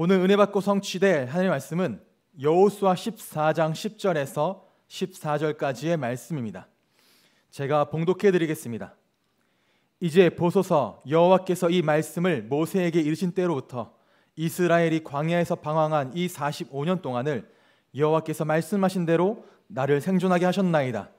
오늘 은혜 받고 성취될 하나님의 말씀은 여호수아 14장 10절에서 14절까지의 말씀입니다. 제가 봉독해 드리겠습니다. 이제 보소서 여호와께서 이 말씀을 모세에게 이르신 때로부터 이스라엘이 광야에서 방황한 이 45년 동안을 여호와께서 말씀하신 대로 나를 생존하게 하셨나이다.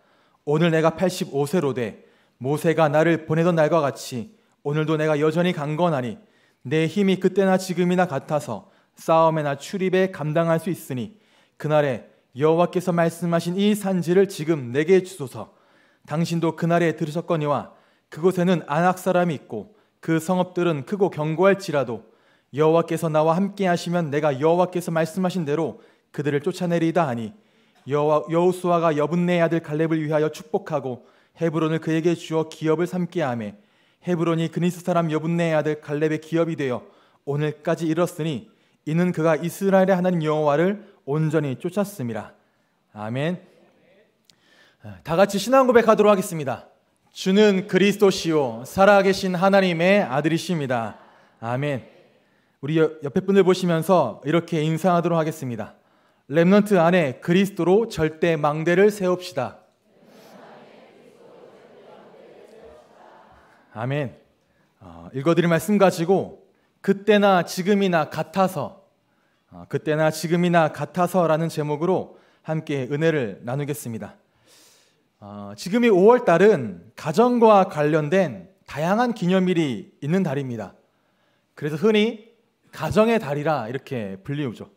오늘 내가 85세로 돼 모세가 나를 보내던 날과 같이 오늘도 내가 여전히 강건하니 내 힘이 그때나 지금이나 같아서 싸움에나 출입에 감당할 수 있으니 그날에 여호와께서 말씀하신 이 산지를 지금 내게 주소서. 당신도 그날에 들으셨거니와 그곳에는 안악 사람이 있고 그 성읍들은 크고 견고할지라도 여호와께서 나와 함께 하시면 내가 여호와께서 말씀하신 대로 그들을 쫓아내리다 하니 여호 여우수아가 여분네 아들 갈렙을 위하여 축복하고 헤브론을 그에게 주어 기업을 삼게 하며 헤브론이 그니스 사람 여분네의 아들 갈렙의 기업이 되어 오늘까지 이뤘으니 이는 그가 이스라엘의 하나님 여호와를 온전히 쫓았습니다. 아멘. 아, 다 같이 신앙 고백하도록 하겠습니다. 주는 그리스도시요 살아계신 하나님의 아들이십니다. 아멘. 우리 옆에 분들 보시면서 이렇게 인사하도록 하겠습니다. 렘넌트 안에 그리스도로 절대 망대를 세웁시다. 아멘. 어, 읽어드릴 말씀 가지고 그때나 지금이나 같아서 어, 그때나 지금이나 같아서라는 제목으로 함께 은혜를 나누겠습니다. 어, 지금이 5월 달은 가정과 관련된 다양한 기념일이 있는 달입니다. 그래서 흔히 가정의 달이라 이렇게 불리우죠.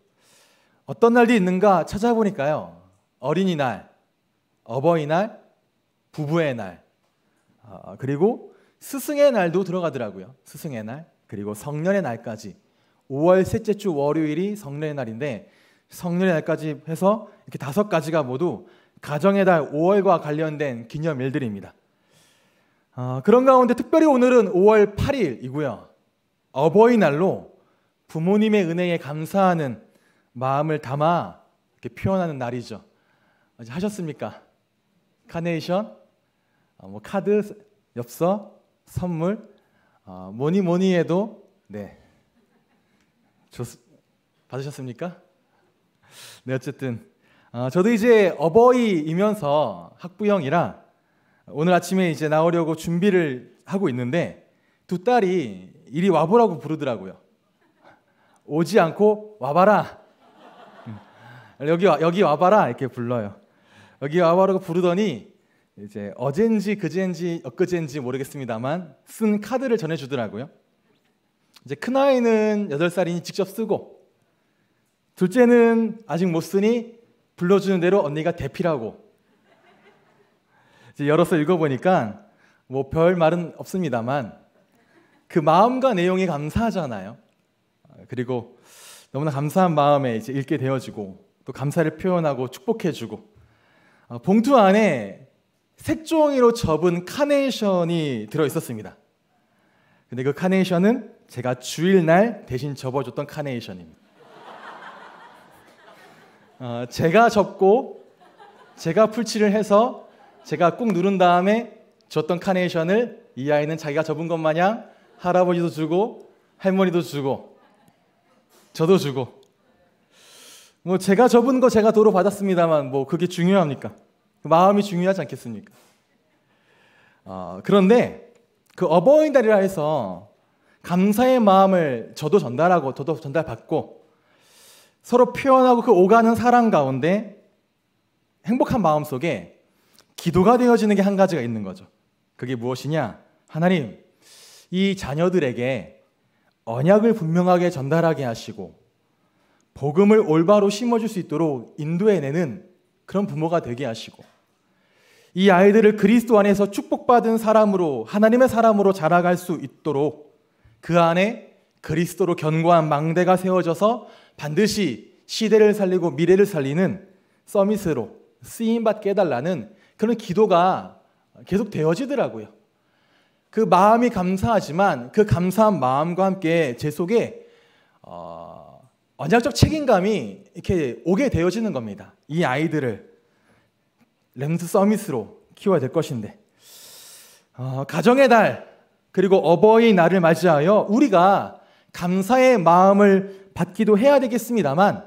어떤 날이 있는가 찾아보니까요. 어린이날, 어버이날, 부부의 날, 어, 그리고 스승의 날도 들어가더라고요. 스승의 날 그리고 성년의 날까지 5월 셋째 주 월요일이 성년의 날인데 성년의 날까지 해서 이렇게 다섯 가지가 모두 가정의 달 5월과 관련된 기념일들입니다. 어, 그런 가운데 특별히 오늘은 5월 8일이고요. 어버이날로 부모님의 은혜에 감사하는 마음을 담아 이렇게 표현하는 날이죠. 하셨습니까? 카네이션, 아, 뭐 카드, 엽서, 선물 어, 뭐니 뭐니 해도 네 좋, 받으셨습니까? 네 어쨌든 어, 저도 이제 어버이이면서 학부형이라 오늘 아침에 이제 나오려고 준비를 하고 있는데 두 딸이 이리 와보라고 부르더라고요. 오지 않고 와봐라. 음. 여기 와, 여기 와봐라 이렇게 불러요. 여기 와봐라고 부르더니 이제 어젠지 그젠지 엊그젠지 어, 모르겠습니다만 쓴 카드를 전해주더라고요. 이제 큰아이는 8살이니 직접 쓰고 둘째는 아직 못 쓰니 불러주는 대로 언니가 대피라고 이제 열어서 읽어보니까 뭐 별 말은 없습니다만 그 마음과 내용이 감사하잖아요. 그리고 너무나 감사한 마음에 이제 읽게 되어지고 또 감사를 표현하고 축복해주고 어, 봉투 안에 색종이로 접은 카네이션이 들어 있었습니다. 근데 그 카네이션은 제가 주일날 대신 접어줬던 카네이션입니다. 어, 제가 접고 제가 풀칠을 해서 제가 꾹 누른 다음에 줬던 카네이션을 이 아이는 자기가 접은 것 마냥 할아버지도 주고 할머니도 주고 저도 주고 뭐 제가 접은 거 제가 도로 받았습니다만 뭐 그게 중요합니까? 마음이 중요하지 않겠습니까? 어, 그런데 그 어버이날이라 해서 감사의 마음을 저도 전달하고 저도 전달받고 서로 표현하고 그 오가는 사랑 가운데 행복한 마음 속에 기도가 되어지는 게 한 가지가 있는 거죠. 그게 무엇이냐? 하나님, 이 자녀들에게 언약을 분명하게 전달하게 하시고 복음을 올바로 심어줄 수 있도록 인도해내는 그런 부모가 되게 하시고 이 아이들을 그리스도 안에서 축복받은 사람으로 하나님의 사람으로 자라갈 수 있도록 그 안에 그리스도로 견고한 망대가 세워져서 반드시 시대를 살리고 미래를 살리는 서밋으로 쓰임받게 해달라는 그런 기도가 계속 되어지더라고요. 그 마음이 감사하지만 그 감사한 마음과 함께 제 속에 어, 언약적 책임감이 이렇게 오게 되어지는 겁니다. 이 아이들을 랭스 서밋으로 키워야 될 것인데 어, 가정의 달 그리고 어버이날을 맞이하여 우리가 감사의 마음을 받기도 해야 되겠습니다만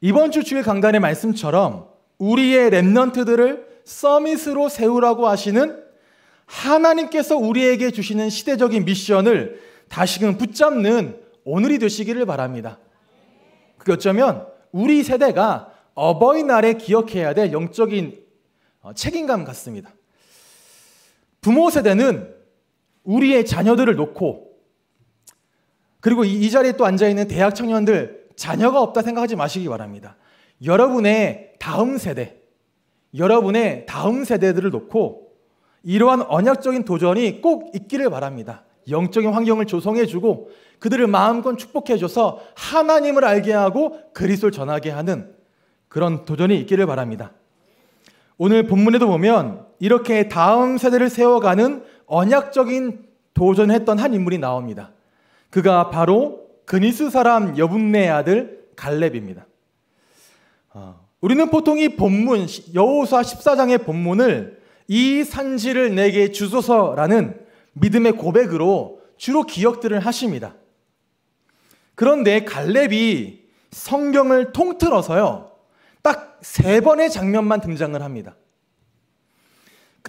이번 주주의 강단의 말씀처럼 우리의 랩넌트들을 서밋으로 세우라고 하시는 하나님께서 우리에게 주시는 시대적인 미션을 다시금 붙잡는 오늘이 되시기를 바랍니다. 그 어쩌면 우리 세대가 어버이날에 기억해야 될 영적인 어, 책임감 같습니다. 부모 세대는 우리의 자녀들을 놓고 그리고 이, 자리에 또 앉아있는 대학 청년들 자녀가 없다 생각하지 마시기 바랍니다. 여러분의 다음 세대, 여러분의 다음 세대들을 놓고 이러한 언약적인 도전이 꼭 있기를 바랍니다. 영적인 환경을 조성해주고 그들을 마음껏 축복해줘서 하나님을 알게 하고 그리스도를 전하게 하는 그런 도전이 있기를 바랍니다. 오늘 본문에도 보면 이렇게 다음 세대를 세워가는 언약적인 도전을 했던 한 인물이 나옵니다. 그가 바로 그니스 사람 여분네 아들 갈렙입니다. 어, 우리는 보통 이 본문 여호수아 14장의 본문을 이 산지를 내게 주소서라는 믿음의 고백으로 주로 기억들을 하십니다. 그런데 갈렙이 성경을 통틀어서요. 세 번의 장면만 등장을 합니다.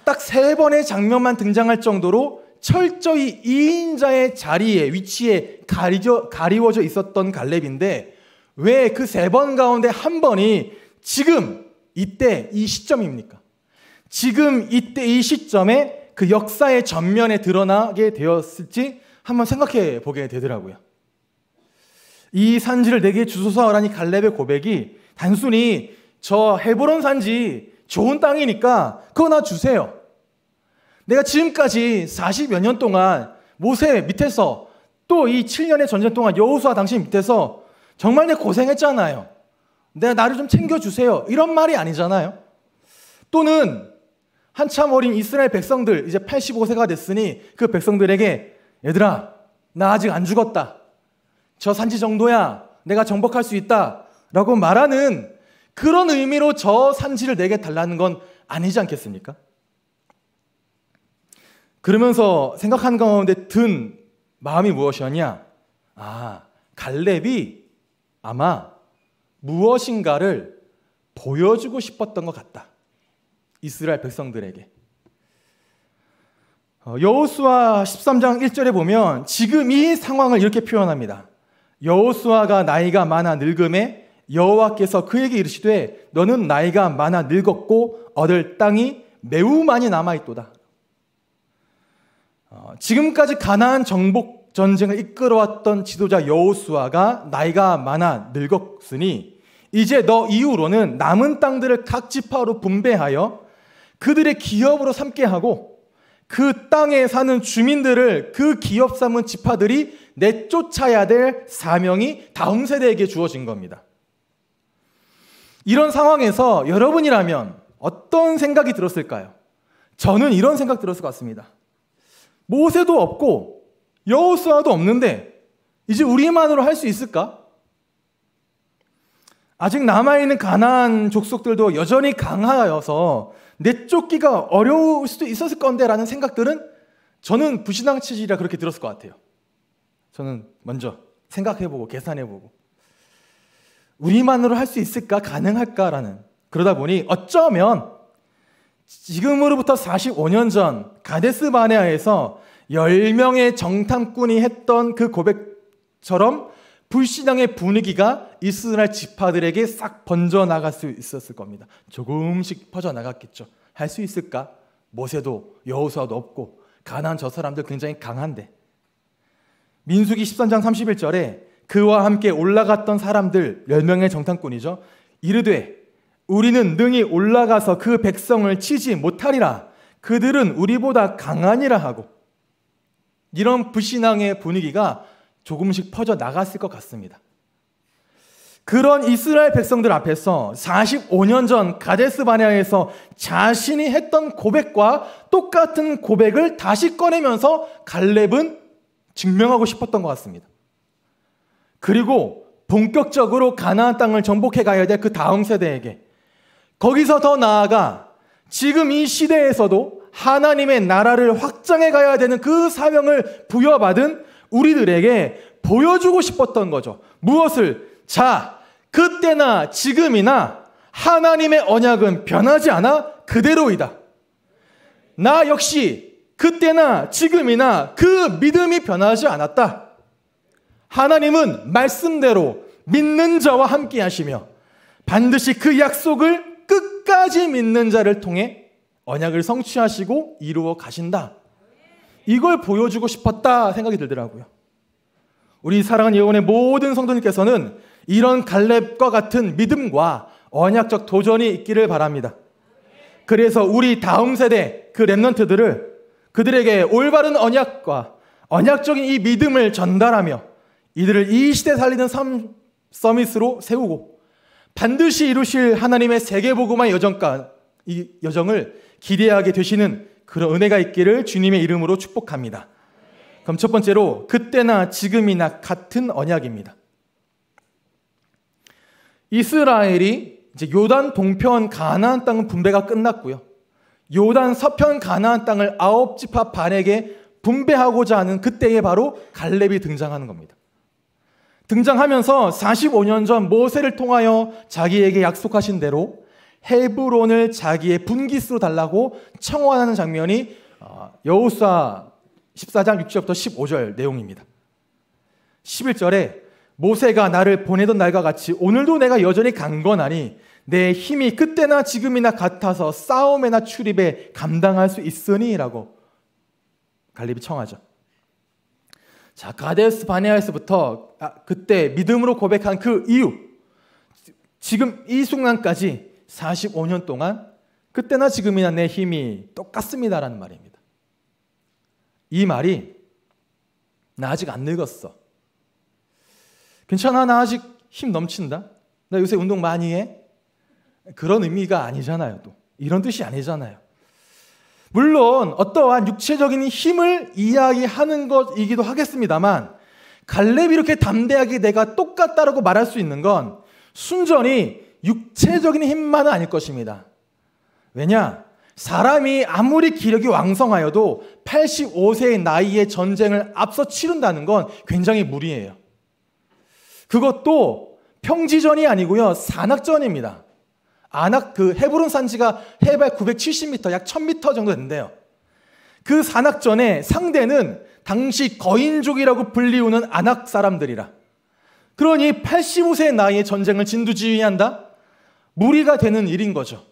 딱 세 번의 장면만 등장할 정도로 철저히 이인자의 자리에 위치에 가리져, 가리워져 있었던 갈렙인데 왜 그 세 번 가운데 한 번이 지금 이때 이 시점입니까? 지금 이때 이 시점에 그 역사의 전면에 드러나게 되었을지 한번 생각해 보게 되더라고요. 이 산지를 내게 주소서라니 갈렙의 고백이 단순히 저 헤브론 산지 좋은 땅이니까 그거 나 주세요. 내가 지금까지 40여 년 동안 모세 밑에서 또 이 7년의 전쟁 동안 여호수아 당신 밑에서 정말 내 고생했잖아요. 내가 나를 좀 챙겨주세요. 이런 말이 아니잖아요. 또는 한참 어린 이스라엘 백성들, 이제 85세가 됐으니 그 백성들에게 얘들아, 나 아직 안 죽었다. 저 산지 정도야. 내가 정복할 수 있다. 라고 말하는 그런 의미로 저 산지를 내게 달라는 건 아니지 않겠습니까? 그러면서 생각한 가운데 든 마음이 무엇이었냐? 아, 갈렙이 아마 무엇인가를 보여주고 싶었던 것 같다. 이스라엘 백성들에게. 어, 여호수아 13장 1절에 보면 지금 이 상황을 이렇게 표현합니다. 여호수아가 나이가 많아 늙음에 여호와께서 그에게 이르시되 너는 나이가 많아 늙었고 얻을 땅이 매우 많이 남아 있도다. 어, 지금까지 가나안 정복 전쟁을 이끌어왔던 지도자 여호수아가 나이가 많아 늙었으니 이제 너 이후로는 남은 땅들을 각 지파로 분배하여 그들의 기업으로 삼게 하고 그 땅에 사는 주민들을 그 기업 삼은 지파들이 내쫓아야 될 사명이 다음 세대에게 주어진 겁니다. 이런 상황에서 여러분이라면 어떤 생각이 들었을까요? 저는 이런 생각 들었을 것 같습니다. 모세도 없고 여호수아도 없는데 이제 우리만으로 할 수 있을까? 아직 남아있는 가난한 족속들도 여전히 강하여서 내쫓기가 어려울 수도 있었을 건데 라는 생각들은 저는 부신앙 체질이라 그렇게 들었을 것 같아요. 저는 먼저 생각해보고 계산해보고 우리만으로 할 수 있을까? 가능할까라는. 그러다 보니 어쩌면 지금으로부터 45년 전 가데스 바네아에서 10명의 정탐꾼이 했던 그 고백처럼 불신앙의 분위기가 이스라엘 지파들에게 싹 번져나갈 수 있었을 겁니다. 조금씩 퍼져나갔겠죠. 할 수 있을까? 모세도 여호수아도 없고 가난 저 사람들 굉장히 강한데 민수기 13장 31절에 그와 함께 올라갔던 사람들 10명의 정탐꾼이죠. 이르되 우리는 능히 올라가서 그 백성을 치지 못하리라. 그들은 우리보다 강하니라 하고 이런 불신앙의 분위기가 조금씩 퍼져 나갔을 것 같습니다. 그런 이스라엘 백성들 앞에서 45년 전 가데스 바네아에서 자신이 했던 고백과 똑같은 고백을 다시 꺼내면서 갈렙은 증명하고 싶었던 것 같습니다. 그리고 본격적으로 가나안 땅을 정복해 가야 될 그 다음 세대에게 거기서 더 나아가 지금 이 시대에서도 하나님의 나라를 확장해 가야 되는 그 사명을 부여받은 우리들에게 보여주고 싶었던 거죠. 무엇을? 자, 그때나 지금이나 하나님의 언약은 변하지 않아 그대로이다. 나 역시 그때나 지금이나 그 믿음이 변하지 않았다. 하나님은 말씀대로 믿는 자와 함께 하시며 반드시 그 약속을 끝까지 믿는 자를 통해 언약을 성취하시고 이루어 가신다. 이걸 보여주고 싶었다 생각이 들더라고요. 우리 사랑하는 예원의 모든 성도님께서는 이런 갈렙과 같은 믿음과 언약적 도전이 있기를 바랍니다. 그래서 우리 다음 세대 그 랩런트들을 그들에게 올바른 언약과 언약적인 이 믿음을 전달하며 이들을 이 시대 살리는 섬, 서밋으로 세우고 반드시 이루실 하나님의 세계보고만 여정과 이 여정을 기대하게 되시는 그런 은혜가 있기를 주님의 이름으로 축복합니다. 그럼 첫 번째로 그때나 지금이나 같은 언약입니다. 이스라엘이 이제 요단 동편 가나안 땅은 분배가 끝났고요. 요단 서편 가나안 땅을 아홉 지파 반에게 분배하고자 하는 그때에 바로 갈렙이 등장하는 겁니다. 등장하면서 45년 전 모세를 통하여 자기에게 약속하신 대로 헤브론을 자기의 분기수로 달라고 청원하는 장면이 어, 여우수아 14장 6절부터 15절 내용입니다. 11절에 모세가 나를 보내던 날과 같이 오늘도 내가 여전히 강건하니 내 힘이 그때나 지금이나 같아서 싸움에나 출입에 감당할 수 있으니라고 갈립이 청하죠. 자, 가데스 바네아에서부터 아, 그때 믿음으로 고백한 그 이유, 지금 이 순간까지 45년 동안 그때나 지금이나 내 힘이 똑같습니다라는 말입니다. 이 말이 나 아직 안 늙었어. 괜찮아, 나 아직 힘 넘친다. 나 요새 운동 많이 해. 그런 의미가 아니잖아요, 또. 이런 뜻이 아니잖아요. 물론 어떠한 육체적인 힘을 이야기하는 것이기도 하겠습니다만 갈렙이 이렇게 담대하게 내가 똑같다라고 말할 수 있는 건 순전히 육체적인 힘만은 아닐 것입니다. 왜냐? 사람이 아무리 기력이 왕성하여도 85세의 나이에 전쟁을 앞서 치른다는 건 굉장히 무리예요. 그것도 평지전이 아니고요. 산악전입니다. 아낙 그 헤브론 산지가 해발 970m 약 1000m 정도 된대요. 그 산악전에 상대는 당시 거인족이라고 불리우는 아낙 사람들이라. 그러니 8 5세 나이에 전쟁을 진두지휘한다? 무리가 되는 일인 거죠.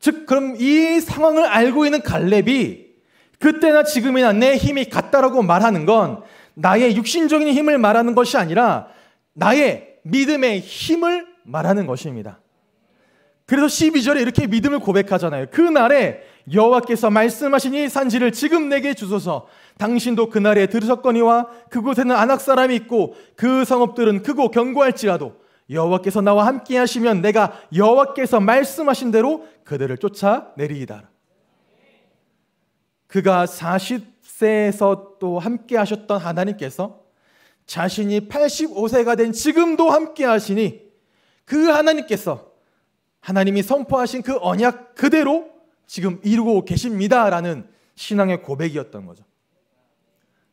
즉, 그럼 이 상황을 알고 있는 갈렙이 그때나 지금이나 내 힘이 같다라고 말하는 건 나의 육신적인 힘을 말하는 것이 아니라 나의 믿음의 힘을 말하는 것입니다. 그래서 12절에 이렇게 믿음을 고백하잖아요. 그날에 여호와께서 말씀하시니 산지를 지금 내게 주소서. 당신도 그날에 들으셨거니와 그곳에는 안악 사람이 있고 그 성읍들은 크고 견고할지라도 여호와께서 나와 함께 하시면 내가 여호와께서 말씀하신 대로 그들을 쫓아내리이다. 그가 40세에서 또 함께 하셨던 하나님께서 자신이 85세가 된 지금도 함께 하시니 그 하나님께서 하나님이 선포하신 그 언약 그대로 지금 이루고 계십니다라는 신앙의 고백이었던 거죠.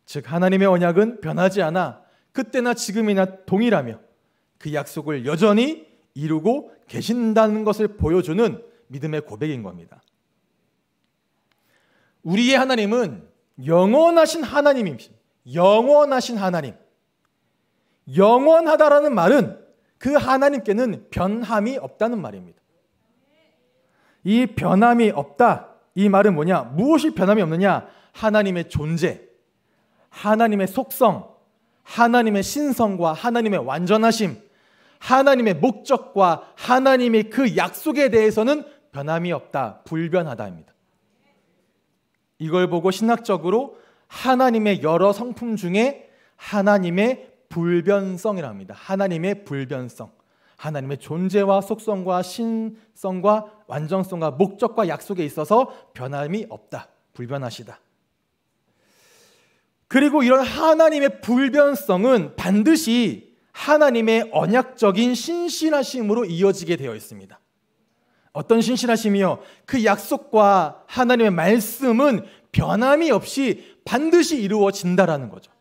즉 하나님의 언약은 변하지 않아 그때나 지금이나 동일하며 그 약속을 여전히 이루고 계신다는 것을 보여주는 믿음의 고백인 겁니다. 우리의 하나님은 영원하신 하나님입니다. 영원하신 하나님. 영원하다라는 말은 그 하나님께는 변함이 없다는 말입니다. 이 변함이 없다. 이 말은 뭐냐? 무엇이 변함이 없느냐? 하나님의 존재, 하나님의 속성, 하나님의 신성과 하나님의 완전하심, 하나님의 목적과 하나님의 그 약속에 대해서는 변함이 없다, 불변하다입니다. 이걸 보고 신학적으로 하나님의 여러 성품 중에 하나님의 불변성이라 합니다. 하나님의 불변성. 하나님의 존재와 속성과 신성과 완전성과 목적과 약속에 있어서 변함이 없다. 불변하시다. 그리고 이런 하나님의 불변성은 반드시 하나님의 언약적인 신실하심으로 이어지게 되어 있습니다. 어떤 신실하심이요? 그 약속과 하나님의 말씀은 변함이 없이 반드시 이루어진다라는 거죠.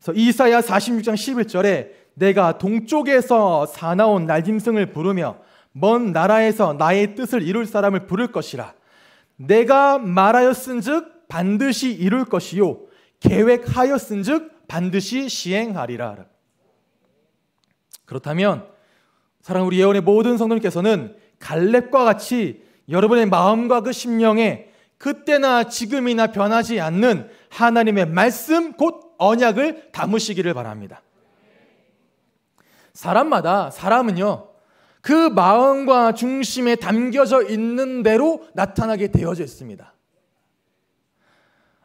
그래서 이사야 46장 11절에 내가 동쪽에서 사나운 날짐승을 부르며 먼 나라에서 나의 뜻을 이룰 사람을 부를 것이라. 내가 말하였은즉 반드시 이룰 것이요 계획하였은즉 반드시 시행하리라. 그렇다면 사랑 우리 예언의 모든 성도님께서는 갈렙과 같이 여러분의 마음과 그 심령에 그때나 지금이나 변하지 않는 하나님의 말씀 곧 언약을 담으시기를 바랍니다. 사람마다 사람은요 그 마음과 중심에 담겨져 있는 대로 나타나게 되어져 있습니다.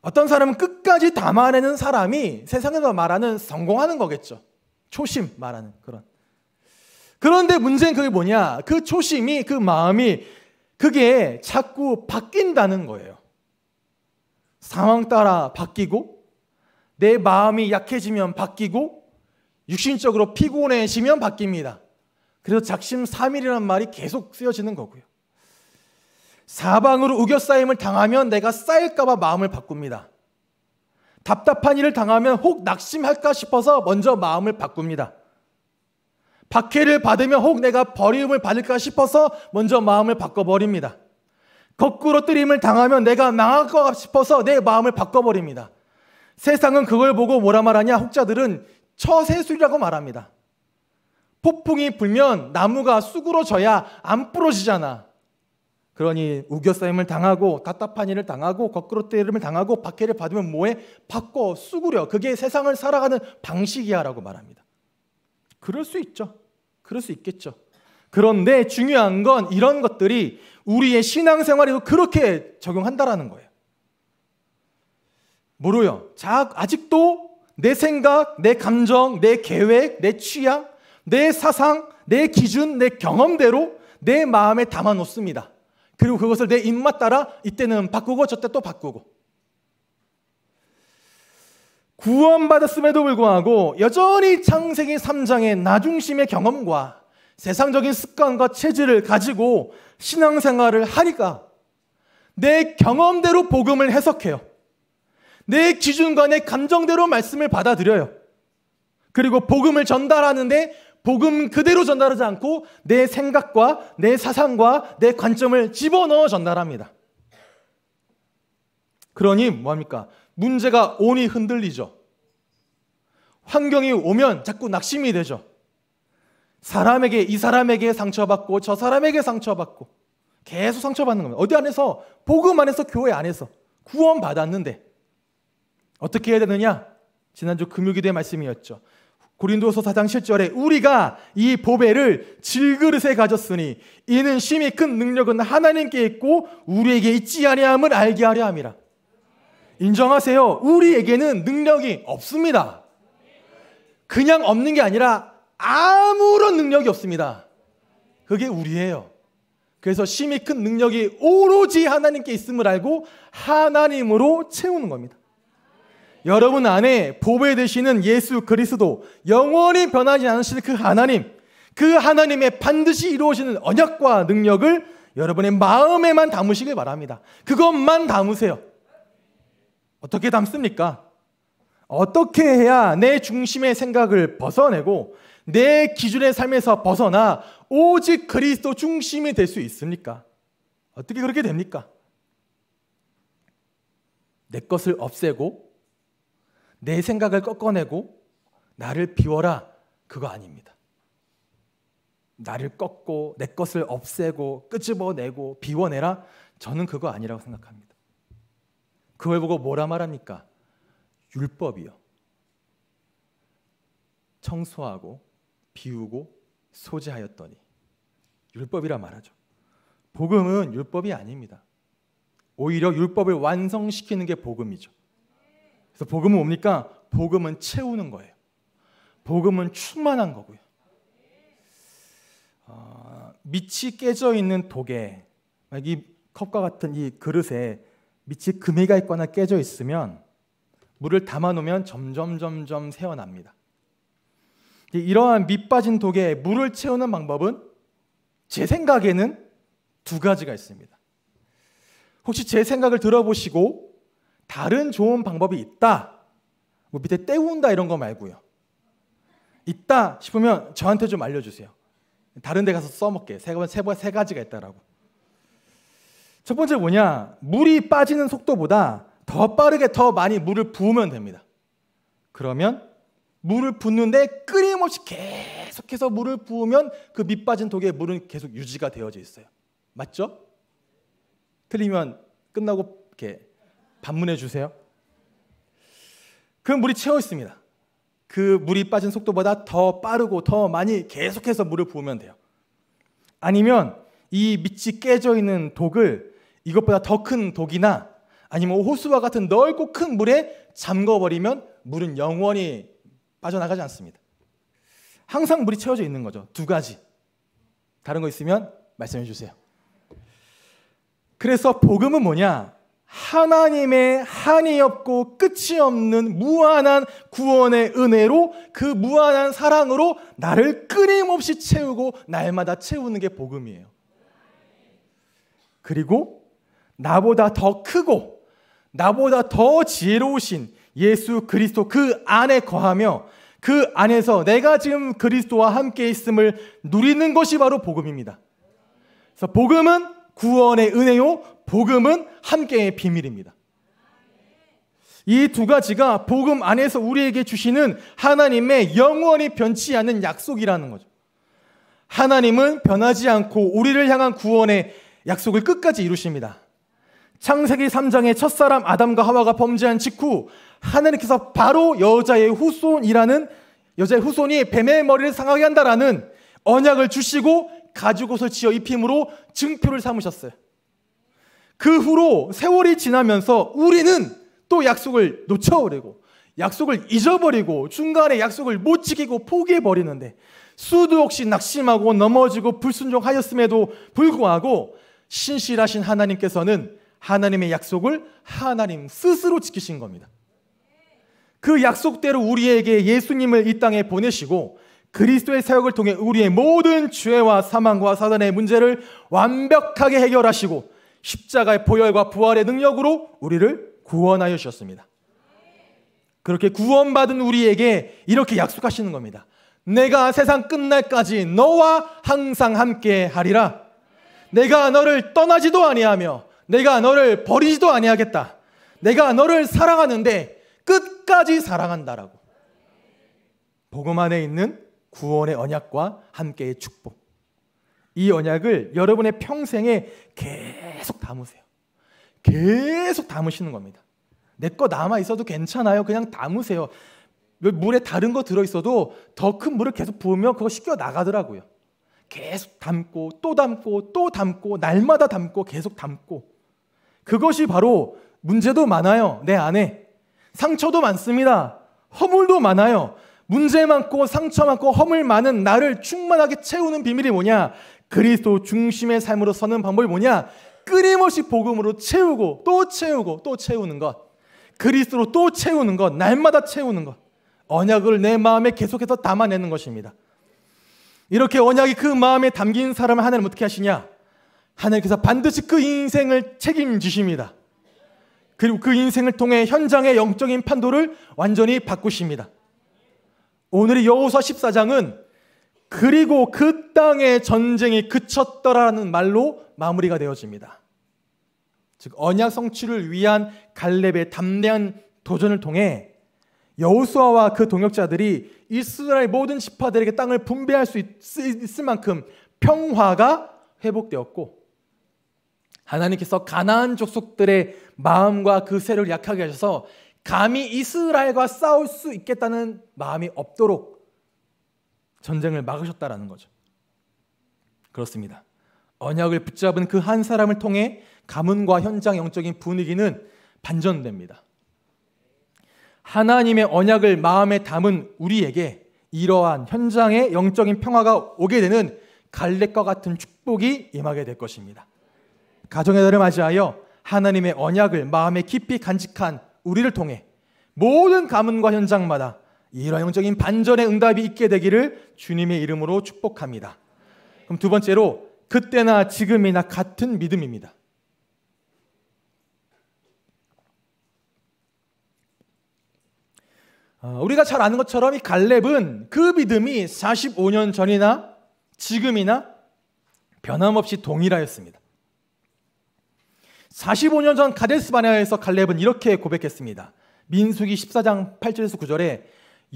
어떤 사람은 끝까지 담아내는 사람이 세상에서 말하는 성공하는 거겠죠. 초심 말하는 그런. 그런데 문제는 그게 뭐냐? 그 초심이, 그 마음이, 그게 자꾸 바뀐다는 거예요. 상황 따라 바뀌고, 내 마음이 약해지면 바뀌고, 육신적으로 피곤해지면 바뀝니다. 그래서 작심 삼일이라는 말이 계속 쓰여지는 거고요. 사방으로 우겨싸임을 당하면 내가 쌓일까봐 마음을 바꿉니다. 답답한 일을 당하면 혹 낙심할까 싶어서 먼저 마음을 바꿉니다. 박해를 받으면 혹 내가 버림을 받을까 싶어서 먼저 마음을 바꿔버립니다. 거꾸로 뜨림을 당하면 내가 망할 것 싶어서 내 마음을 바꿔버립니다. 세상은 그걸 보고 뭐라 말하냐? 혹자들은 처세술이라고 말합니다. 폭풍이 불면 나무가 쑥으로 져야 안 부러지잖아. 그러니 우겨싸임을 당하고 답답한 일을 당하고 거꾸로때림을 당하고 박해를 받으면 뭐해? 바꿔 쑥으려. 그게 세상을 살아가는 방식이야라고 말합니다. 그럴 수 있죠. 그럴 수 있겠죠. 그런데 중요한 건 이런 것들이 우리의 신앙생활에도 그렇게 적용한다라는 거예요. 뭐로요? 자, 아직도 내 생각, 내 감정, 내 계획, 내 취향, 내 사상, 내 기준, 내 경험대로 내 마음에 담아 놓습니다. 그리고 그것을 내 입맛 따라 이때는 바꾸고 저때 또 바꾸고. 구원받았음에도 불구하고 여전히 창세기 3장의 나중심의 경험과 세상적인 습관과 체질을 가지고 신앙생활을 하니까 내 경험대로 복음을 해석해요. 내 기준관의 감정대로 말씀을 받아들여요. 그리고 복음을 전달하는데 복음 그대로 전달하지 않고 내 생각과 내 사상과 내 관점을 집어넣어 전달합니다. 그러니 뭐합니까? 문제가 오니 흔들리죠. 환경이 오면 자꾸 낙심이 되죠. 사람에게, 이 사람에게 상처받고 저 사람에게 상처받고 계속 상처받는 겁니다. 어디 안에서? 복음 안에서, 교회 안에서. 구원받았는데. 어떻게 해야 되느냐? 지난주 금요기도의 말씀이었죠. 고린도서 4장 7절에 우리가 이 보배를 질그릇에 가졌으니 이는 심히 큰 능력은 하나님께 있고 우리에게 있지 아니함을 알게 하려 함이라. 인정하세요. 우리에게는 능력이 없습니다. 그냥 없는 게 아니라 아무런 능력이 없습니다. 그게 우리예요. 그래서 심히 큰 능력이 오로지 하나님께 있음을 알고 하나님으로 채우는 겁니다. 여러분 안에 보배 되시는 예수 그리스도 영원히 변하지 않으시그 하나님 그 하나님의 반드시 이루어지는 언약과 능력을 여러분의 마음에만 담으시길 바랍니다. 그것만 담으세요. 어떻게 담습니까? 어떻게 해야 내 중심의 생각을 벗어내고 내 기준의 삶에서 벗어나 오직 그리스도 중심이 될 수 있습니까? 어떻게 그렇게 됩니까? 내 것을 없애고 내 생각을 꺾어내고 나를 비워라 그거 아닙니다. 나를 꺾고 내 것을 없애고 끄집어내고 비워내라 저는 그거 아니라고 생각합니다. 그걸 보고 뭐라 말합니까? 율법이요. 청소하고 비우고 소지하였더니 율법이라 말하죠. 복음은 율법이 아닙니다. 오히려 율법을 완성시키는 게 복음이죠. 그래서 복음은 뭡니까? 복음은 채우는 거예요. 복음은 충만한 거고요. 어, 밑이 깨져 있는 도개, 이 컵과 같은 이 그릇에 밑이 금이가 있거나 깨져 있으면 물을 담아놓으면 점점 점점 새어납니다. 이러한 밑 빠진 독에 물을 채우는 방법은 제 생각에는 두 가지가 있습니다. 혹시 제 생각을 들어보시고 다른 좋은 방법이 있다. 뭐 밑에 때운다 이런 거 말고요. 있다 싶으면 저한테 좀 알려주세요. 다른 데 가서 써먹게. 세, 세, 세 가지가 있다라고. 첫 번째 뭐냐? 물이 빠지는 속도보다 더 빠르게 더 많이 물을 부으면 됩니다. 그러면 물을 붓는데 끊임없이 계속해서 물을 부으면 그 밑 빠진 독에 물은 계속 유지가 되어져 있어요. 맞죠? 틀리면 끝나고 이렇게 반문해 주세요. 그 물이 채워 있습니다. 그 물이 빠진 속도보다 더 빠르고 더 많이 계속해서 물을 부으면 돼요. 아니면 이 밑이 깨져 있는 독을 이것보다 더 큰 독이나 아니면 호수와 같은 넓고 큰 물에 잠궈버리면 물은 영원히 빠져나가지 않습니다. 항상 물이 채워져 있는 거죠. 두 가지. 다른 거 있으면 말씀해 주세요. 그래서 복음은 뭐냐? 하나님의 한이 없고 끝이 없는 무한한 구원의 은혜로 그 무한한 사랑으로 나를 끊임없이 채우고 날마다 채우는 게 복음이에요. 그리고 나보다 더 크고 나보다 더 지혜로우신 예수 그리스도 그 안에 거하며 그 안에서 내가 지금 그리스도와 함께 있음을 누리는 것이 바로 복음입니다. 그래서 복음은 구원의 은혜요, 복음은 함께의 비밀입니다. 이 두 가지가 복음 안에서 우리에게 주시는 하나님의 영원히 변치 않는 약속이라는 거죠. 하나님은 변하지 않고 우리를 향한 구원의 약속을 끝까지 이루십니다. 창세기 3장의 첫사람 아담과 하와가 범죄한 직후 하나님께서 바로 여자의 후손이라는 여자의 후손이 뱀의 머리를 상하게 한다라는 언약을 주시고 가죽옷을 지어 입힘으로 증표를 삼으셨어요. 그 후로 세월이 지나면서 우리는 또 약속을 놓쳐버리고 약속을 잊어버리고 중간에 약속을 못 지키고 포기해버리는데 수도 없이 낙심하고 넘어지고 불순종하였음에도 불구하고 신실하신 하나님께서는 하나님의 약속을 하나님 스스로 지키신 겁니다. 그 약속대로 우리에게 예수님을 이 땅에 보내시고 그리스도의 사역을 통해 우리의 모든 죄와 사망과 사단의 문제를 완벽하게 해결하시고 십자가의 보혈과 부활의 능력으로 우리를 구원하여 주셨습니다. 그렇게 구원받은 우리에게 이렇게 약속하시는 겁니다. 내가 세상 끝날까지 너와 항상 함께 하리라. 내가 너를 떠나지도 아니하며 내가 너를 버리지도 아니하겠다. 내가 너를 사랑하는데 끝까지 사랑한다라고. 복음 안에 있는 구원의 언약과 함께의 축복. 이 언약을 여러분의 평생에 계속 담으세요. 계속 담으시는 겁니다. 내 거 남아 있어도 괜찮아요. 그냥 담으세요. 물에 다른 거 들어 있어도 더 큰 물을 계속 부으면 그거 씻겨 나가더라고요. 계속 담고 또 담고 또 담고 날마다 담고 계속 담고 그것이 바로 문제도 많아요. 내 안에 상처도 많습니다. 허물도 많아요. 문제 많고 상처 많고 허물 많은 나를 충만하게 채우는 비밀이 뭐냐? 그리스도 중심의 삶으로 서는 방법이 뭐냐? 끊임없이 복음으로 채우고 또 채우고 또 채우는 것. 그리스도로 또 채우는 것. 날마다 채우는 것. 언약을 내 마음에 계속해서 담아내는 것입니다. 이렇게 언약이 그 마음에 담긴 사람을 하나님 어떻게 하시냐? 하나님께서 반드시 그 인생을 책임지십니다. 그리고 그 인생을 통해 현장의 영적인 판도를 완전히 바꾸십니다. 오늘의 여호수아 14장은 그리고 그 땅의 전쟁이 그쳤더라는 말로 마무리가 되어집니다. 즉 언약 성취를 위한 갈렙의 담대한 도전을 통해 여호수아와 그 동역자들이 이스라엘 모든 지파들에게 땅을 분배할 수 있, 을 만큼 평화가 회복되었고 하나님께서 가나안 족속들의 마음과 그세력을 약하게 하셔서 감히 이스라엘과 싸울 수 있겠다는 마음이 없도록 전쟁을 막으셨다라는 거죠. 그렇습니다. 언약을 붙잡은 그 한 사람을 통해 가문과 현장 영적인 분위기는 반전됩니다. 하나님의 언약을 마음에 담은 우리에게 이러한 현장의 영적인 평화가 오게 되는 갈렙과 같은 축복이 임하게 될 것입니다. 가정의 달을 맞이하여 하나님의 언약을 마음에 깊이 간직한 우리를 통해 모든 가문과 현장마다 일화형적인 반전의 응답이 있게 되기를 주님의 이름으로 축복합니다. 그럼 두 번째로 그때나 지금이나 같은 믿음입니다. 아, 우리가 잘 아는 것처럼 이 갈렙은 그 믿음이 45년 전이나 지금이나 변함없이 동일하였습니다. 45년 전 가데스 바네아에서 갈렙은 이렇게 고백했습니다. 민수기 14장 8절에서 9절에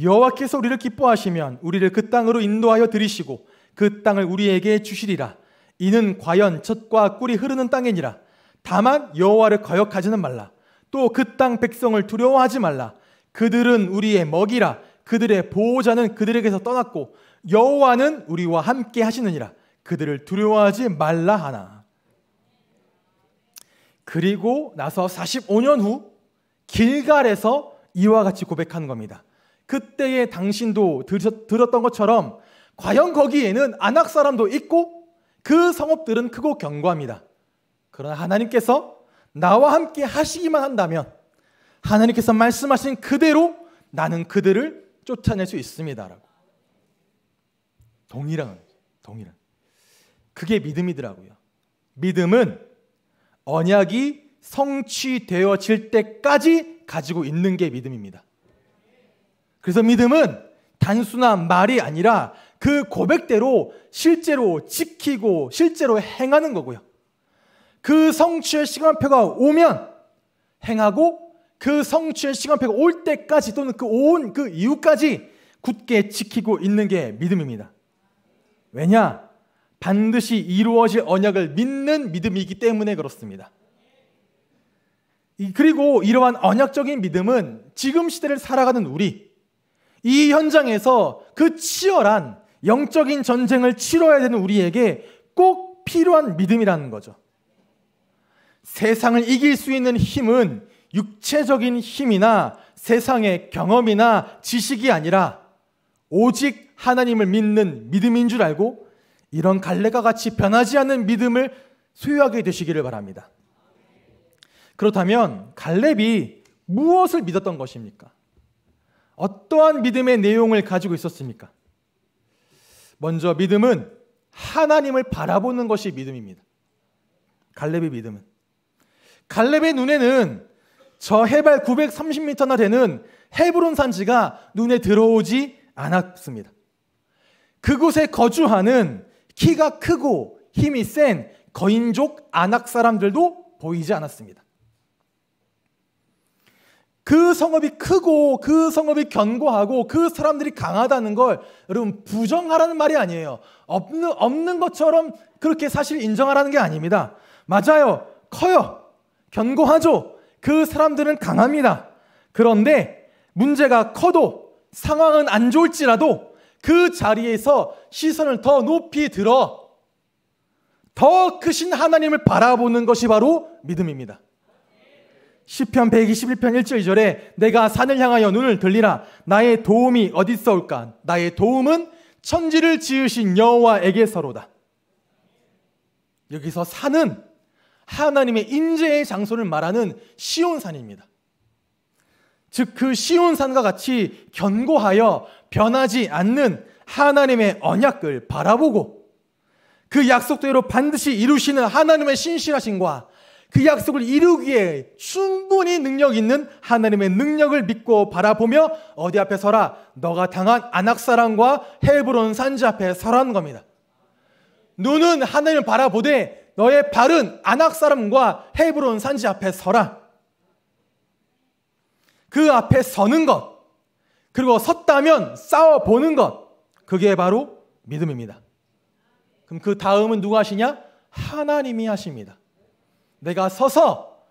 여호와께서 우리를 기뻐하시면 우리를 그 땅으로 인도하여 들이시고 그 땅을 우리에게 주시리라. 이는 과연 젖과 꿀이 흐르는 땅이니라. 다만 여호와를 거역하지는 말라. 또 그 땅 백성을 두려워하지 말라. 그들은 우리의 먹이라. 그들의 보호자는 그들에게서 떠났고 여호와는 우리와 함께 하시느니라. 그들을 두려워하지 말라 하나. 그리고 나서 45년 후 길갈에서 이와 같이 고백하는 겁니다. 그때의 당신도 들었던 것처럼 과연 거기에는 안악 사람도 있고 그 성읍들은 크고 견고합니다. 그러나 하나님께서 나와 함께 하시기만 한다면 하나님께서 말씀하신 그대로 나는 그들을 쫓아낼 수 있습니다라고. 동일한 동일한. 그게 믿음이더라고요. 믿음은 언약이 성취되어질 때까지 가지고 있는 게 믿음입니다. 그래서 믿음은 단순한 말이 아니라 그 고백대로 실제로 지키고 실제로 행하는 거고요. 그 성취의 시간표가 오면 행하고 그 성취의 시간표가 올 때까지 또는 그 온그 그 이후까지 굳게 지키고 있는 게 믿음입니다. 왜냐? 반드시 이루어질 언약을 믿는 믿음이기 때문에 그렇습니다. 그리고 이러한 언약적인 믿음은 지금 시대를 살아가는 우리, 이 현장에서 그 치열한 영적인 전쟁을 치러야 되는 우리에게 꼭 필요한 믿음이라는 거죠. 세상을 이길 수 있는 힘은 육체적인 힘이나 세상의 경험이나 지식이 아니라 오직 하나님을 믿는 믿음인 줄 알고 이런 갈래가 같이 변하지 않는 믿음을 소유하게 되시기를 바랍니다. 그렇다면 갈렙이 무엇을 믿었던 것입니까? 어떠한 믿음의 내용을 가지고 있었습니까? 먼저 믿음은 하나님을 바라보는 것이 믿음입니다. 갈렙의 믿음은 갈렙의 눈에는 저 해발 930m나 되는 헤브론 산지가 눈에 들어오지 않았습니다. 그곳에 거주하는 키가 크고 힘이 센 거인족 안악 사람들도 보이지 않았습니다. 그 성읍이 크고 그 성읍이 견고하고 그 사람들이 강하다는 걸 여러분 부정하라는 말이 아니에요. 없는, 없는 것처럼 그렇게 사실 인정하라는 게 아닙니다. 맞아요. 커요. 견고하죠. 그 사람들은 강합니다. 그런데 문제가 커도 상황은 안 좋을지라도 그 자리에서 시선을 더 높이 들어 더 크신 하나님을 바라보는 것이 바로 믿음입니다. 시편 121편 1절 2절에 내가 산을 향하여 눈을 들리라 나의 도움이 어디서 올까 나의 도움은 천지를 지으신 여호와에게서로다. 여기서 산은 하나님의 인재의 장소를 말하는 시온산입니다. 즉 그 시온산과 같이 견고하여 변하지 않는 하나님의 언약을 바라보고 그 약속대로 반드시 이루시는 하나님의 신실하신과 그 약속을 이루기에 충분히 능력 있는 하나님의 능력을 믿고 바라보며 어디 앞에 서라 너가 당한 안악사랑과 헤브론 산지 앞에 서라는 겁니다. 눈은 하나님을 바라보되 너의 발은 안악사람과 헤브론 산지 앞에 서라. 그 앞에 서는 것 그리고 섰다면 싸워보는 것. 그게 바로 믿음입니다. 그럼 그 다음은 누가 하시냐? 하나님이 하십니다. 내가 서서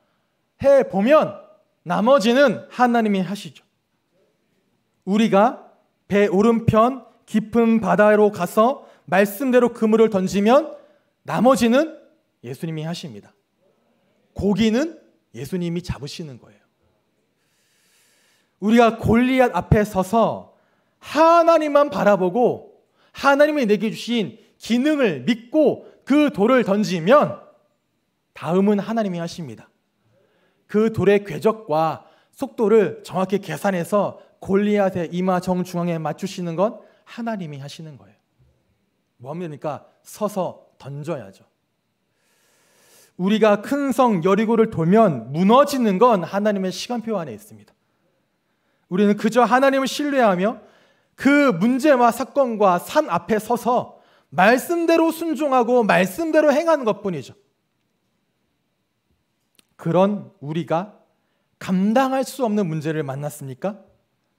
해보면 나머지는 하나님이 하시죠. 우리가 배 오른편 깊은 바다로 가서 말씀대로 그물을 던지면 나머지는 예수님이 하십니다. 고기는 예수님이 잡으시는 거예요. 우리가 골리앗 앞에 서서 하나님만 바라보고 하나님이 내게 주신 기능을 믿고 그 돌을 던지면 다음은 하나님이 하십니다. 그 돌의 궤적과 속도를 정확히 계산해서 골리앗의 이마 정중앙에 맞추시는 건 하나님이 하시는 거예요. 뭡니까? 서서 던져야죠. 우리가 큰 성 여리고를 돌면 무너지는 건 하나님의 시간표 안에 있습니다. 우리는 그저 하나님을 신뢰하며 그 문제와 사건과 산 앞에 서서 말씀대로 순종하고 말씀대로 행하는 것 뿐이죠. 그런 우리가 감당할 수 없는 문제를 만났습니까?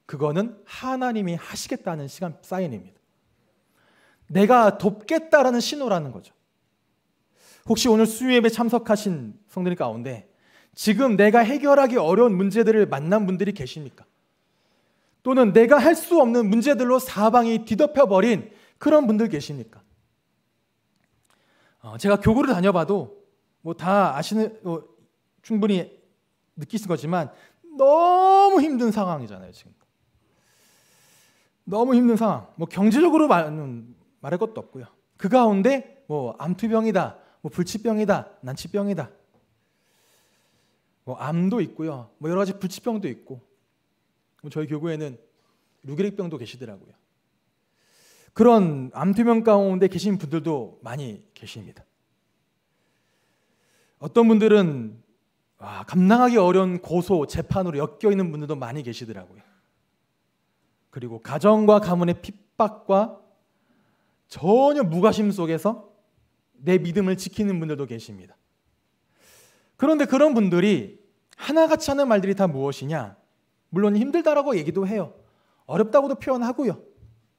그거는 하나님이 하시겠다는 시간 사인입니다. 내가 돕겠다라는 신호라는 거죠. 혹시 오늘 수요예배 참석하신 성도 가운데 지금 내가 해결하기 어려운 문제들을 만난 분들이 계십니까? 또는 내가 할 수 없는 문제들로 사방이 뒤덮여버린 그런 분들 계십니까? 어, 제가 교구를 다녀봐도 뭐 다 아시는 뭐 충분히 느끼신 거지만 너무 힘든 상황이잖아요 지금. 너무 힘든 상황. 뭐 경제적으로 말, 말할 것도 없고요. 그 가운데 뭐 암투병이다, 뭐 불치병이다, 난치병이다, 뭐 암도 있고요. 뭐 여러 가지 불치병도 있고 뭐 저희 교구에는 루게릭병도 계시더라고요. 그런 암투명 가운데 계신 분들도 많이 계십니다. 어떤 분들은 와, 아, 감당하기 어려운 고소 재판으로 엮여 있는 분들도 많이 계시더라고요. 그리고 가정과 가문의 핍박과 전혀 무관심 속에서 내 믿음을 지키는 분들도 계십니다. 그런데 그런 분들이 하나같이 하는 말들이 다 무엇이냐? 물론 힘들다라고 얘기도 해요. 어렵다고도 표현하고요.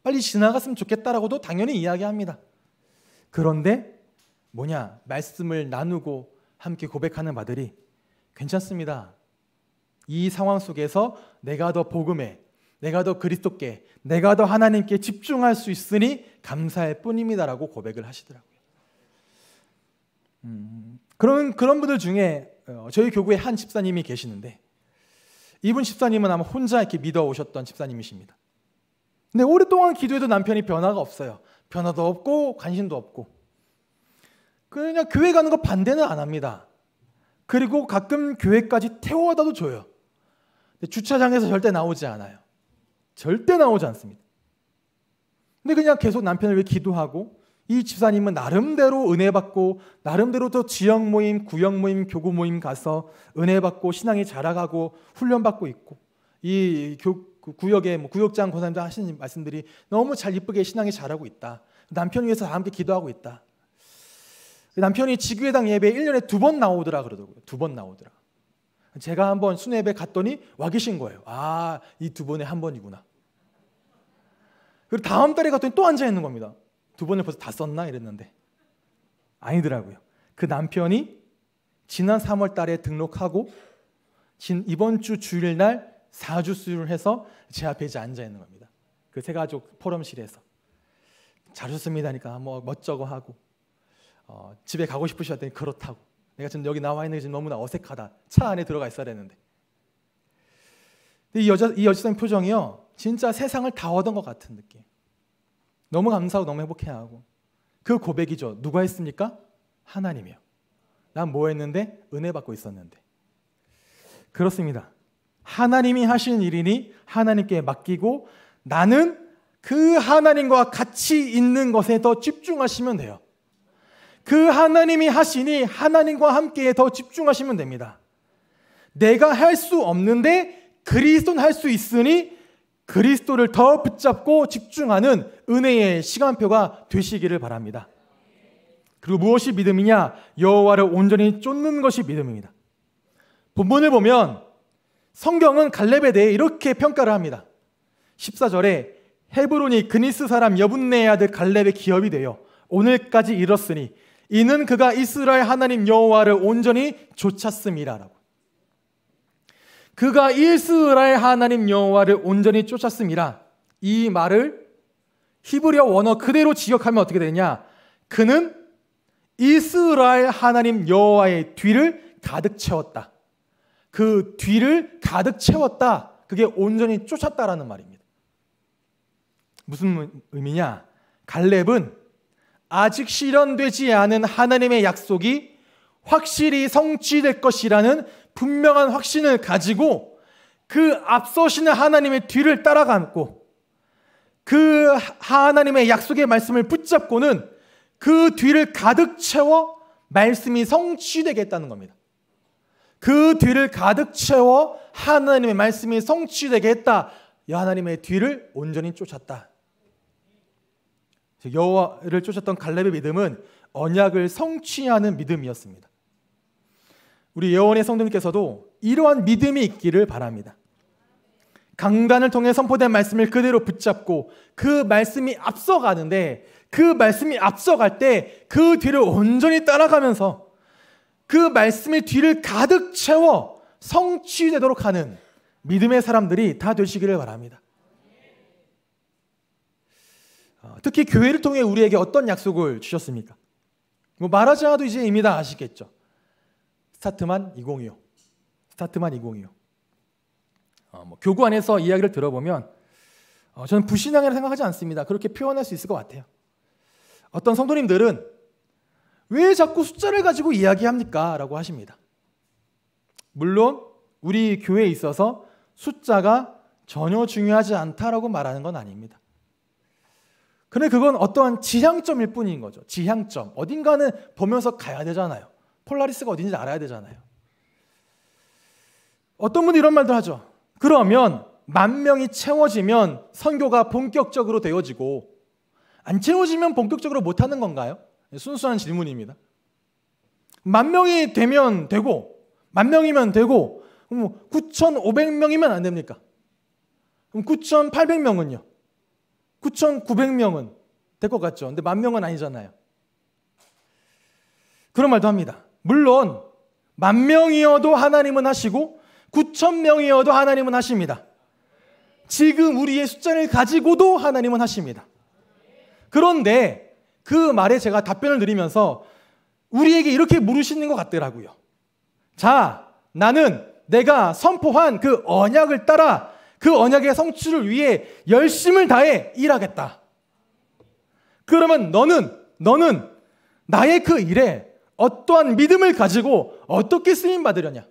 빨리 지나갔으면 좋겠다라고도 당연히 이야기합니다. 그런데 뭐냐? 말씀을 나누고 함께 고백하는 바들이 괜찮습니다. 이 상황 속에서 내가 더 복음에, 내가 더 그리스도께, 내가 더 하나님께 집중할 수 있으니 감사할 뿐입니다라고 고백을 하시더라고요. 음, 그런 그런 분들 중에 어, 저희 교구에 한 집사님이 계시는데 이분 집사님은 아마 혼자 이렇게 믿어 오셨던 집사님이십니다. 근데 오랫동안 기도해도 남편이 변화가 없어요. 변화도 없고 관심도 없고. 그냥 교회 가는 거 반대는 안 합니다. 그리고 가끔 교회까지 태워다도 줘요. 주차장에서 절대 나오지 않아요. 절대 나오지 않습니다. 근데 그냥 계속 남편을 왜 기도하고 이 집사님은 나름대로 은혜 받고 나름대로 또 지역 모임, 구역 모임, 교구 모임 가서 은혜 받고 신앙이 자라가고 훈련 받고 있고 이 교, 그 구역의 뭐 구역장 권사님들 하시는 말씀들이 너무 잘 이쁘게 신앙이 자라고 있다. 남편 위해서 다 함께 기도하고 있다. 남편이 지교회당 예배 1년에 두 번 나오더라 그러더라고요. 두 번 나오더라. 제가 한번 순회배 갔더니 와 계신 거예요. 아, 이 두 번에 한 번이구나. 그리고 다음 달에 갔더니 또 앉아 있는 겁니다. 두 번을 벌써 다 썼나 이랬는데 아니더라고요. 그 남편이 지난 3월 달에 등록하고 이번 주 주일 날 4주 수를 해서 제 앞에 이제 앉아 있는 겁니다. 그세 가족 포럼실에서 잘하셨습니다 하니까 뭐 멋쩍어 하고 어, 집에 가고 싶으셨더니 그렇다고 내가 지금 여기 나와 있는 게 지금 너무나 어색하다 차 안에 들어가 있어야 되는데 이 여자 이 여자상 표정이요 진짜 세상을 다 얻은 것 같은 느낌 너무 감사하고 너무 행복해하고 그 고백이죠. 누가 했습니까? 하나님이요. 난 뭐 했는데 은혜 받고 있었는데. 그렇습니다. 하나님이 하시는 일이니 하나님께 맡기고 나는 그 하나님과 같이 있는 것에 더 집중하시면 돼요. 그 하나님이 하시니 하나님과 함께 더 집중하시면 됩니다. 내가 할 수 없는데 그리스도는 할 수 있으니 그리스도를 더 붙잡고 집중하는 은혜의 시간표가 되시기를 바랍니다. 그리고 무엇이 믿음이냐? 여호와를 온전히 쫓는 것이 믿음입니다. 본문을 보면 성경은 갈렙에 대해 이렇게 평가를 합니다. 14절에 헤브론이 그니스 사람 여분네의 아들 갈렙의 기업이 되어 오늘까지 이뤘으니 이는 그가 이스라엘 하나님 여호와를 온전히 쫓았음이라라고. 그가 이스라엘 하나님 여호와를 온전히 쫓았습니다. 이 말을 히브리어 원어 그대로 직역하면 어떻게 되냐? 그는 이스라엘 하나님 여호와의 뒤를 가득 채웠다. 그 뒤를 가득 채웠다. 그게 온전히 쫓았다라는 말입니다. 무슨 의미냐? 갈렙은 아직 실현되지 않은 하나님의 약속이 확실히 성취될 것이라는 분명한 확신을 가지고 그 앞서시는 하나님의 뒤를 따라가고 그 하나님의 약속의 말씀을 붙잡고는 그 뒤를 가득 채워 말씀이 성취되겠다는 겁니다. 그 뒤를 가득 채워 하나님의 말씀이 성취되게 다 하나님의 뒤를 온전히 쫓았다. 여호와를 쫓았던 갈렙의 믿음은 언약을 성취하는 믿음이었습니다. 우리 예원의 성도님께서도 이러한 믿음이 있기를 바랍니다. 강단을 통해 선포된 말씀을 그대로 붙잡고 그 말씀이 앞서가는데 그 말씀이 앞서갈 때 그 뒤를 온전히 따라가면서 그 말씀의 뒤를 가득 채워 성취되도록 하는 믿음의 사람들이 다 되시기를 바랍니다. 어, 특히 교회를 통해 우리에게 어떤 약속을 주셨습니까? 뭐 말하지 않아도 이제 이미 다 아시겠죠. 스타트만 2025. 스타트만 2025. 어, 뭐 교구 안에서 이야기를 들어보면 어, 저는 불신앙이라 생각하지 않습니다. 그렇게 표현할 수 있을 것 같아요. 어떤 성도님들은 왜 자꾸 숫자를 가지고 이야기합니까? 라고 하십니다. 물론 우리 교회에 있어서 숫자가 전혀 중요하지 않다라고 말하는 건 아닙니다. 그런데 그건 어떠한 지향점일 뿐인 거죠. 지향점. 어딘가는 보면서 가야 되잖아요. 폴라리스가 어딘지 알아야 되잖아요. 어떤 분이 이런 말도 하죠. 그러면 만 명이 채워지면 선교가 본격적으로 되어지고 안 채워지면 본격적으로 못하는 건가요? 순수한 질문입니다. 만 명이 되면 되고 만 명이면 되고 그럼 9,500명이면 안 됩니까? 그럼 9,800명은요? 9,900명은 될 것 같죠. 근데 만 명은 아니잖아요. 그런 말도 합니다. 물론 만 명이어도 하나님은 하시고 9천 명이어도 하나님은 하십니다. 지금 우리의 숫자를 가지고도 하나님은 하십니다. 그런데 그 말에 제가 답변을 드리면서 우리에게 이렇게 물으시는 것 같더라고요. 자, 나는 내가 선포한 그 언약을 따라 그 언약의 성취를 위해 열심을 다해 일하겠다. 그러면 너는, 너는 나의 그 일에 어떠한 믿음을 가지고 어떻게 쓰임 받으려냐?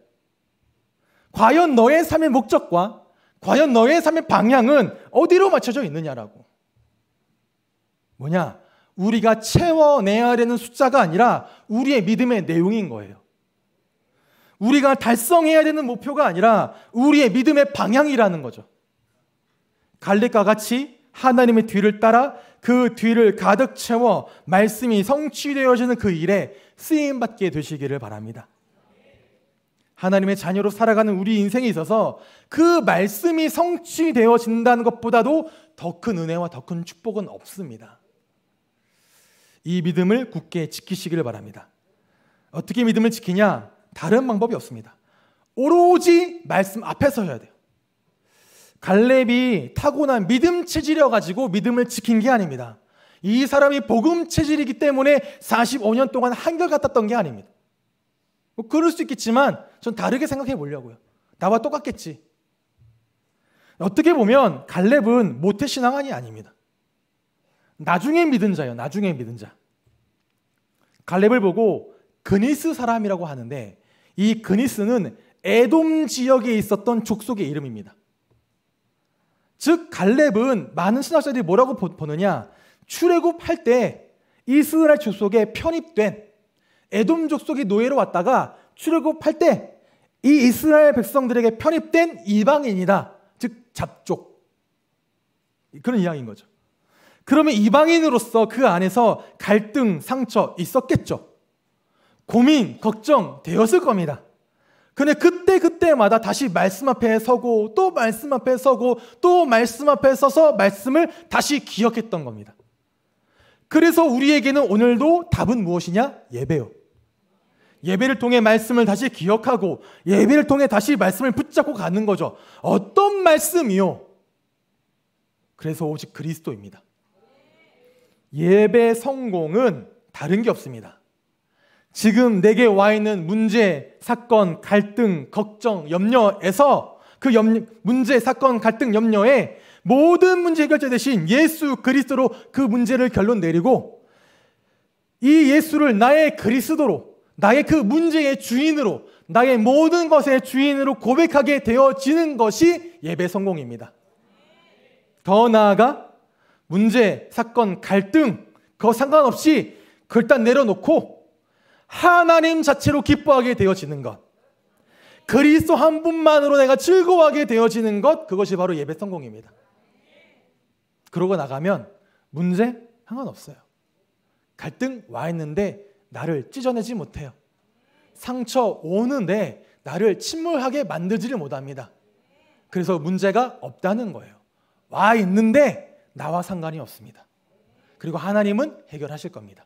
과연 너의 삶의 목적과 과연 너의 삶의 방향은 어디로 맞춰져 있느냐라고. 뭐냐? 우리가 채워내야 되는 숫자가 아니라 우리의 믿음의 내용인 거예요. 우리가 달성해야 되는 목표가 아니라 우리의 믿음의 방향이라는 거죠. 갈렙과 같이 하나님의 뒤를 따라 그 뒤를 가득 채워 말씀이 성취되어지는 그 일에 쓰임 받게 되시기를 바랍니다. 하나님의 자녀로 살아가는 우리 인생에 있어서 그 말씀이 성취되어진다는 것보다도 더 큰 은혜와 더 큰 축복은 없습니다. 이 믿음을 굳게 지키시기를 바랍니다. 어떻게 믿음을 지키냐? 다른 방법이 없습니다. 오로지 말씀 앞에 서야 돼요. 갈렙이 타고난 믿음 체질이어 가지고 믿음을 지킨 게 아닙니다. 이 사람이 복음 체질이기 때문에 45년 동안 한결같았던 게 아닙니다. 뭐 그럴 수 있겠지만 전 다르게 생각해 보려고요. 나와 똑같겠지. 어떻게 보면 갈렙은 모태 신앙안이 아닙니다. 나중에 믿은 자예요. 나중에 믿은 자. 갈렙을 보고 그니스 사람이라고 하는데 이 그니스는 에돔 지역에 있었던 족속의 이름입니다. 즉 갈렙은 많은 신학자들이 뭐라고 보느냐 출애굽할 때 이스라엘 족속에 편입된 에돔 족속이 노예로 왔다가 출애굽할 때 이 이스라엘 백성들에게 편입된 이방인이다 즉 잡족 그런 이야기인 거죠 그러면 이방인으로서 그 안에서 갈등, 상처 있었겠죠 고민, 걱정 되었을 겁니다 근데 그때 그때마다 다시 말씀 앞에 서고 또 말씀 앞에 서고 또 말씀 앞에 서서 말씀을 다시 기억했던 겁니다. 그래서 우리에게는 오늘도 답은 무엇이냐? 예배요. 예배를 통해 말씀을 다시 기억하고 예배를 통해 다시 말씀을 붙잡고 가는 거죠. 어떤 말씀이요? 그래서 오직 그리스도입니다. 예배 성공은 다른 게 없습니다. 지금 내게 와 있는 문제, 사건, 갈등, 걱정, 염려에서 그 염려, 문제, 사건, 갈등, 염려에 모든 문제 해결자 대신 예수 그리스도로 그 문제를 결론 내리고 이 예수를 나의 그리스도로 나의 그 문제의 주인으로 나의 모든 것의 주인으로 고백하게 되어지는 것이 예배 성공입니다. 더 나아가 문제, 사건, 갈등 그거 상관없이 그걸 딱 내려놓고 하나님 자체로 기뻐하게 되어지는 것. 그리스도 한 분만으로 내가 즐거워하게 되어지는 것. 그것이 바로 예배 성공입니다. 그러고 나가면 문제 상관없어요. 갈등 와 있는데 나를 찢어내지 못해요. 상처 오는데 나를 침몰하게 만들지를 못합니다. 그래서 문제가 없다는 거예요. 와 있는데 나와 상관이 없습니다. 그리고 하나님은 해결하실 겁니다.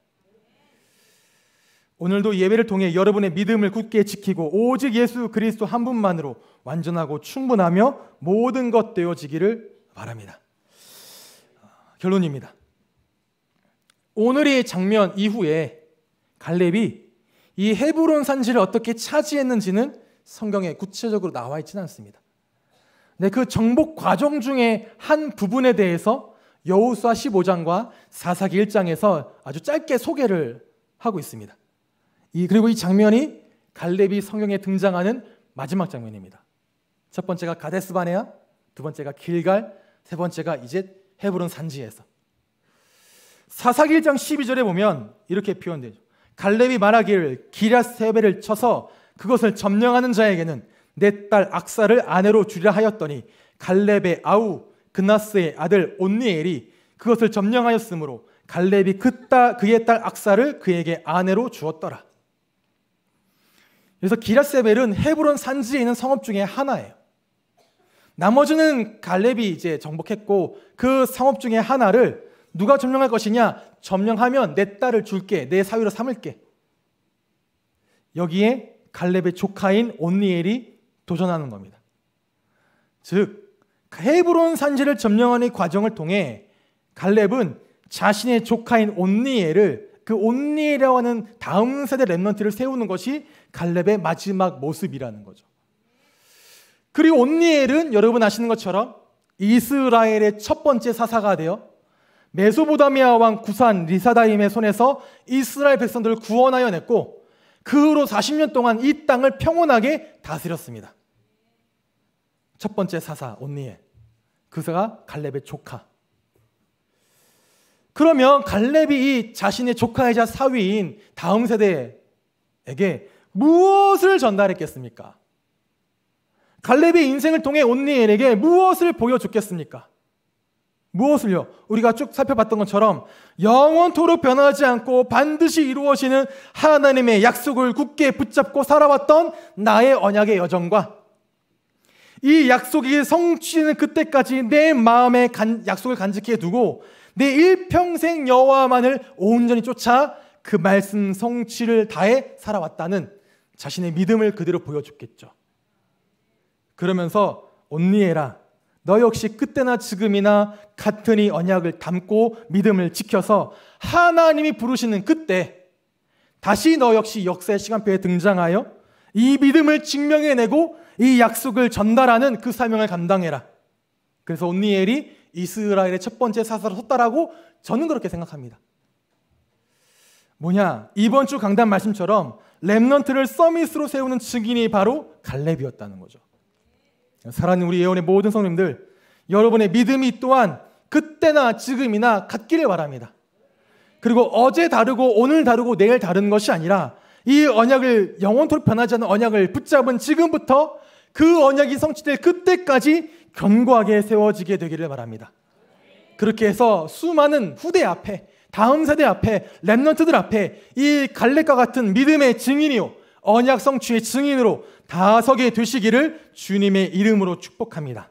오늘도 예배를 통해 여러분의 믿음을 굳게 지키고 오직 예수 그리스도 한 분만으로 완전하고 충분하며 모든 것 되어지기를 바랍니다. 결론입니다. 오늘의 장면 이후에 갈렙이 이 헤브론 산지를 어떻게 차지했는지는 성경에 구체적으로 나와 있지는 않습니다. 근그 네, 정복 과정 중에 한 부분에 대해서 여호수아 15장과 사사기 1장에서 아주 짧게 소개를 하고 있습니다. 이 그리고 이 장면이 갈렙이 성경에 등장하는 마지막 장면입니다. 첫 번째가 가데스 바네아, 두 번째가 길갈, 세 번째가 이제 헤브론 산지에서. 사사기 1장 12절에 보면 이렇게 표현되죠. 갈렙이 말하기를 기랴스 헤벨 쳐서 그것을 점령하는 자에게는 내 딸 악사를 아내로 주리 하였더니 갈렙의 아우 그나스의 아들 온니엘이 그것을 점령하였으므로 갈렙이 그 따, 그의 딸 악사를 그에게 아내로 주었더라. 그래서 기라세벨은 헤브론 산지에 있는 성읍 중에 하나예요. 나머지는 갈렙이 이제 정복했고 그 성읍 중에 하나를 누가 점령할 것이냐? 점령하면 내 딸을 줄게. 내 사위로 삼을게. 여기에 갈렙의 조카인 온니엘이 도전하는 겁니다. 즉 헤브론 산지를 점령하는 과정을 통해 갈렙은 자신의 조카인 온니엘을 그 온니엘이라고 하는 다음 세대 랩런트를 세우는 것이 갈렙의 마지막 모습이라는 거죠. 그리고 온니엘은 여러분 아시는 것처럼 이스라엘의 첫 번째 사사가 되어 메소보다미아 왕 구산 리사다임의 손에서 이스라엘 백성들을 구원하여 냈고 그 후로 40년 동안 이 땅을 평온하게 다스렸습니다. 첫 번째 사사 온니엘 그사가 갈렙의 조카 그러면 갈렙이 자신의 조카이자 사위인 다음 세대에게 무엇을 전달했겠습니까? 갈렙의 인생을 통해 온니엘에게 무엇을 보여줬겠습니까? 무엇을요? 우리가 쭉 살펴봤던 것처럼 영원토록 변하지 않고 반드시 이루어지는 하나님의 약속을 굳게 붙잡고 살아왔던 나의 언약의 여정과 이 약속이 성취되는 그때까지 내 마음에 간, 약속을 간직해 두고 내 일평생 여호와만을 온전히 쫓아 그 말씀 성취를 다해 살아왔다는 자신의 믿음을 그대로 보여줬겠죠. 그러면서 온니에라 너 역시 그때나 지금이나 같은 이 언약을 담고 믿음을 지켜서 하나님이 부르시는 그때 다시 너 역시 역사의 시간표에 등장하여 이 믿음을 증명해내고 이 약속을 전달하는 그 사명을 감당해라. 그래서 온니엘이 이스라엘의 첫 번째 사사로 섰다라고 저는 그렇게 생각합니다. 뭐냐? 이번 주 강단 말씀처럼 렘넌트를 서밋으로 세우는 증인이 바로 갈렙이었다는 거죠. 사랑하는 우리 예언의 모든 성님들, 여러분의 믿음이 또한 그때나 지금이나 같기를 바랍니다. 그리고 어제 다르고 오늘 다르고 내일 다른 것이 아니라 이 언약을 영원토록 변하지 않는 언약을 붙잡은 지금부터 그 언약이 성취될 그때까지 견고하게 세워지게 되기를 바랍니다. 그렇게 해서 수많은 후대 앞에 다음 세대 앞에 렘넌트들 앞에 이 갈렙과 같은 믿음의 증인이요 언약 성취의 증인으로 다 서게 되시기를 주님의 이름으로 축복합니다.